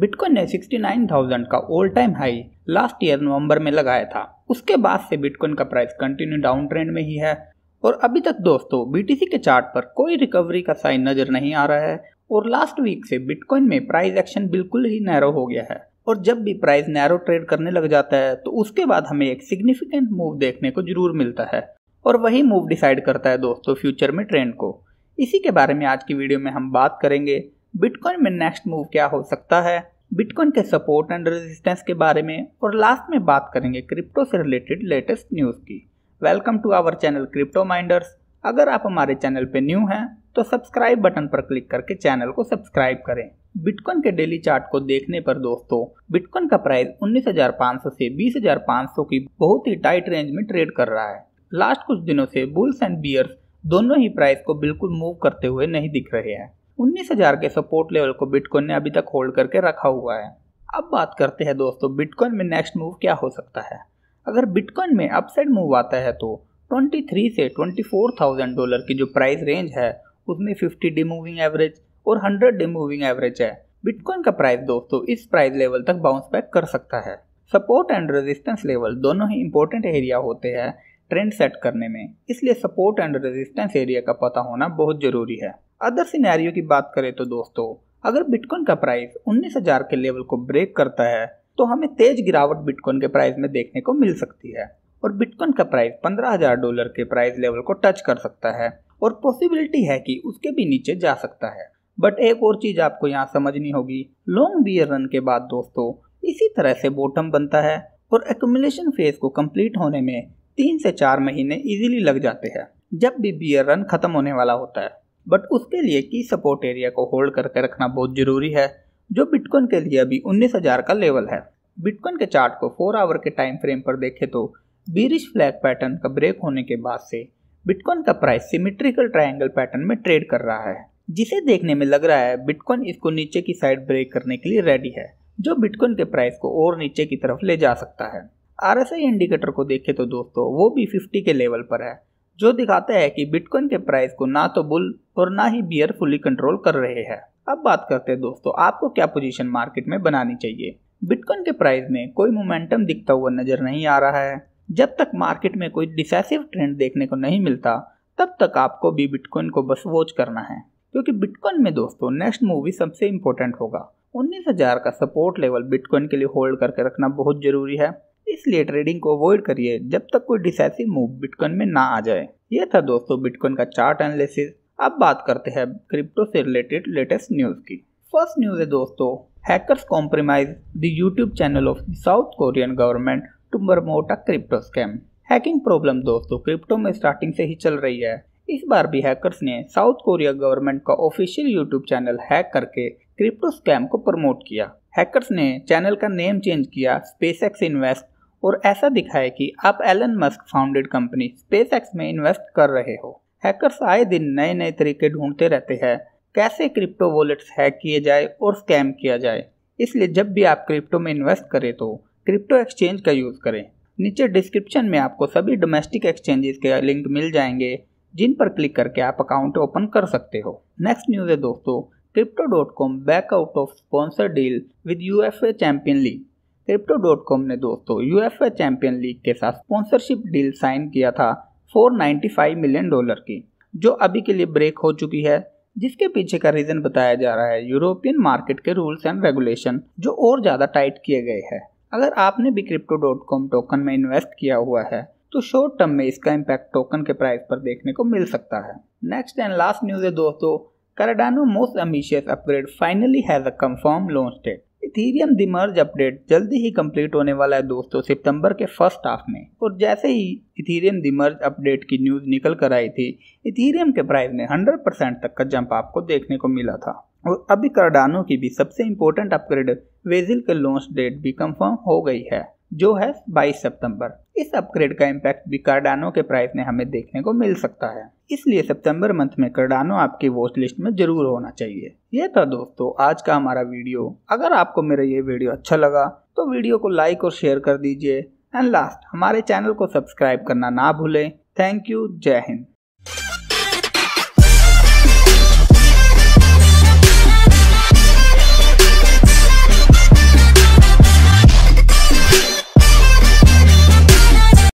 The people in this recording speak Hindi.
बिटकॉइन ने 69,000 का all time high last year नवंबर में लगाया था उसके बाद से बिटकॉइन का प्राइस कंटिन्यू डाउन ट्रेंड में ही है और अभी तक दोस्तों बीटीसी के चार्ट पर कोई रिकवरी का साइन नजर नहीं आ रहा है और लास्ट वीक से बिटकॉइन में प्राइस एक्शन बिल्कुल ही नैरो हो गया है और जब भी प्राइस नैरो ट्रेड करने लग जाता है तो उसके बाद हमें एक सिग्निफिकेंट मूव देखने को जरूर मिलता है और वही मूव डिसाइड करता है दोस्तों फ्यूचर में ट्रेंड को इसी के बारे में आज की वीडियो में हम बात करेंगे बिटकॉइन में नेक्स्ट मूव क्या हो सकता है बिटकॉइन के सपोर्ट एंड रेजिस्टेंस के बारे में और लास्ट में बात करेंगे क्रिप्टो से रिलेटेड लेटेस्ट न्यूज़ की welcome to our channel Crypto Minders अगर आप हमारे चैनल पे न्यू हैं तो सब्सक्राइब बटन पर क्लिक करके चैनल को सब्सक्राइब करें बिटकॉइन के डेली चार्ट को देखने पर दोस्तों बिटकॉइन का प्राइस 19,500 से 20,500 की बहुत ही टाइट रेंज में ट्रेड कर रहा है लास्ट कुछ दिनों से बुल्स एंड बियर्स दोनों ही प्राइस को बिल्कुल मूव करते हुए नहीं दिख रहे हैं उन्नीस हजार के सपोर्ट लेवल को बिटकॉइन ने अभी तक होल्ड करके रखा हुआ है अब बात करते हैं दोस्तों बिटकॉइन में नेक्स्ट मूव क्या हो सकता है अगर बिटकॉइन में अपसाइड मूव आता है तो 23 से 24,000 डॉलर की जो प्राइस रेंज है उसमें 50 डे मूविंग एवरेज और 100 डे मूविंग एवरेज है बिटकॉइन का प्राइस दोस्तों इस प्राइस लेवल तक बाउंस बैक कर सकता है सपोर्ट एंड रेजिस्टेंस लेवल दोनों ही इंपॉर्टेंट एरिया होते हैं ट्रेंड सेट करने में इसलिए सपोर्ट एंड रेजिस्टेंस एरिया का पता होना बहुत ज़रूरी है अदर सिनेरियो की बात करें तो दोस्तों अगर बिटकॉइन का प्राइस उन्नीस हजार के लेवल को ब्रेक करता है तो हमें तेज गिरावट बिटकॉइन के प्राइस में देखने को मिल सकती है और बिटकॉइन का प्राइस पंद्रह हजार डॉलर के प्राइस लेवल को टच कर सकता है और पॉसिबिलिटी है कि उसके भी नीचे जा सकता है बट एक और चीज़ आपको यहाँ समझनी होगी लॉन्ग बियर रन के बाद दोस्तों इसी तरह से बॉटम बनता है और एकुमुलेशन फेज को कंप्लीट होने में तीन से चार महीने इजीली लग जाते हैं जब भी बियर रन खत्म होने वाला होता है बट उसके लिए की सपोर्ट एरिया को होल्ड करके रखना बहुत ज़रूरी है जो बिटकॉइन के लिए अभी उन्नीस हज़ार का लेवल है बिटकॉइन के चार्ट को फोर आवर के टाइम फ्रेम पर देखें तो बीरिश फ्लैग पैटर्न का ब्रेक होने के बाद से बिटकॉइन का प्राइस सिमेट्रिकल ट्रायंगल पैटर्न में ट्रेड कर रहा है जिसे देखने में लग रहा है बिटकॉइन इसको नीचे की साइड ब्रेक करने के लिए रेडी है जो बिटकॉइन के प्राइस को और नीचे की तरफ ले जा सकता है आर इंडिकेटर को देखें तो दोस्तों वो भी 50 के लेवल पर है जो दिखाते हैं कि बिटकॉइन के प्राइस को ना तो बुल और ना ही बियर फुली कंट्रोल कर रहे हैं अब बात करते हैं दोस्तों आपको क्या पोजीशन मार्केट में बनानी चाहिए बिटकॉइन के प्राइस में कोई मोमेंटम दिखता हुआ नजर नहीं आ रहा है जब तक मार्केट में कोई डिसाइसिव ट्रेंड देखने को नहीं मिलता तब तक आपको भी बिटकॉइन को बस वॉच करना है क्योंकि बिटकॉइन में दोस्तों नेक्स्ट मूवी सबसे इम्पोर्टेंट होगा उन्नीस हजार का सपोर्ट लेवल बिटकॉइन के लिए होल्ड करके रखना बहुत जरूरी है इसलिए ट्रेडिंग को अवॉइड करिए जब तक कोई डिसाइसिव मूव बिटकॉइन में ना आ जाए यह था दोस्तों बिटकॉइन का चार्ट एनालिसिस अब बात करते हैं क्रिप्टो से रिलेटेड लेटेस्ट न्यूज की फर्स्ट न्यूज है दोस्तों hackers compromise the YouTube channel of the South Korean government to promote a crypto scam hacking problem दोस्तों क्रिप्टो में स्टार्टिंग से ही चल रही है इस बार भी हैकर्स ने साउथ कोरिया गवर्नमेंट का ऑफिशियल यूट्यूब चैनल हैक करके क्रिप्टो स्कैम को प्रमोट किया हैकर्स ने चैनल का नेम चेंज किया स्पेसएक्स इन्वेस्ट और ऐसा दिखाए कि आप Elon Musk founded company space में इन्वेस्ट कर रहे हो हैकर्स आए दिन नए नए तरीके ढूंढते रहते हैं कैसे क्रिप्टो वॉलेट्स हैक किए जाए और स्कैम किया जाए इसलिए जब भी आप क्रिप्टो में इन्वेस्ट करें तो क्रिप्टो एक्सचेंज का यूज़ करें नीचे डिस्क्रिप्शन में आपको सभी डोमेस्टिक एक्सचेंजेस के लिंक मिल जाएंगे जिन पर क्लिक करके आप अकाउंट ओपन कर सकते हो नेक्स्ट न्यूज़ है दोस्तों crypto dot com back out of sponsor deal with U F A champion league crypto dot com ने दोस्तों यूएफए चैंपियन लीग के साथ स्पॉन्सरशिप डील साइन किया था 495 मिलियन डॉलर की जो अभी के लिए ब्रेक हो चुकी है जिसके पीछे का रीजन बताया जा रहा है यूरोपियन मार्केट के रूल्स एंड रेगुलेशन जो और ज़्यादा टाइट किए गए हैं अगर आपने भी क्रिप्टो डॉट कॉम टोकन में इन्वेस्ट किया हुआ है तो शॉर्ट टर्म में इसका इम्पैक्ट टोकन के प्राइस पर देखने को मिल सकता है नेक्स्ट एंड लास्ट न्यूज़ है दोस्तों Cardano most ambitious upgrade finally has a confirm launch date Ethereum the merge update जल्दी ही कंप्लीट होने वाला है दोस्तों सितंबर के फर्स्ट हाफ में और जैसे ही इथीरियम दिमर्ज अपडेट की न्यूज़ निकल कर आई थी इथीरियम के प्राइस में 100 परसेंट तक का जंप आपको देखने को मिला था और अभी कार्डानो की भी सबसे इम्पोर्टेंट अपग्रेड वेजिल के लॉन्च डेट भी कंफर्म हो गई है जो है 22 सितंबर इस अपग्रेड का इम्पैक्ट भी कार्डानो के प्राइस में हमें देखने को मिल सकता है इसलिए सितंबर मंथ में कार्डानो आपकी वॉच लिस्ट में जरूर होना चाहिए यह था दोस्तों आज का हमारा वीडियो अगर आपको मेरा ये वीडियो अच्छा लगा तो वीडियो को लाइक और शेयर कर दीजिए एंड लास्ट हमारे चैनल को सब्सक्राइब करना ना भूलें थैंक यू जय हिंद